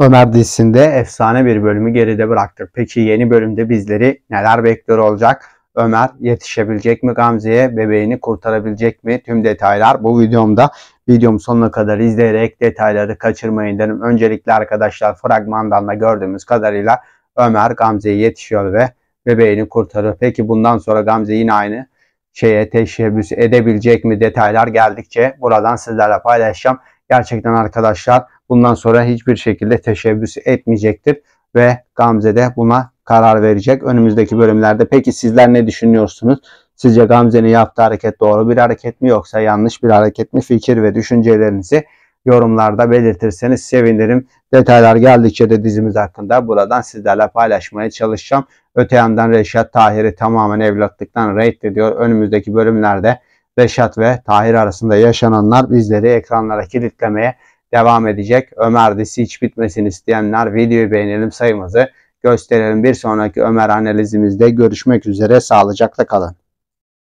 Ömer dizisinde efsane bir bölümü geride bıraktık. Peki yeni bölümde bizleri neler bekliyor olacak? Ömer yetişebilecek mi Gamze'ye? Bebeğini kurtarabilecek mi? Tüm detaylar bu videomda. Videomu sonuna kadar izleyerek detayları kaçırmayın derim. Öncelikle arkadaşlar fragmandan da gördüğümüz kadarıyla Ömer Gamze'ye yetişiyor ve bebeğini kurtarıyor. Peki bundan sonra Gamze yine aynı şeye teşebbüs edebilecek mi detaylar geldikçe buradan sizlerle paylaşacağım. Gerçekten arkadaşlar bundan sonra hiçbir şekilde teşebbüs etmeyecektir ve Gamze de buna karar verecek önümüzdeki bölümlerde. Peki sizler ne düşünüyorsunuz? Sizce Gamze'nin yaptığı hareket doğru bir hareket mi yoksa yanlış bir hareket mi? Fikir ve düşüncelerinizi yorumlarda belirtirseniz sevinirim. Detaylar geldikçe de dizimiz hakkında buradan sizlerle paylaşmaya çalışacağım. Öte yandan Reşat Tahir'i tamamen evlatlıktan reddediyor. Önümüzdeki bölümlerde Reşat ve Tahir arasında yaşananlar bizleri ekranlara kilitlemeye devam edecek. Ömer dizisi hiç bitmesini isteyenler videoyu beğenelim sayımızı gösterelim. Bir sonraki Ömer analizimizde görüşmek üzere. Sağlıcakla kalın.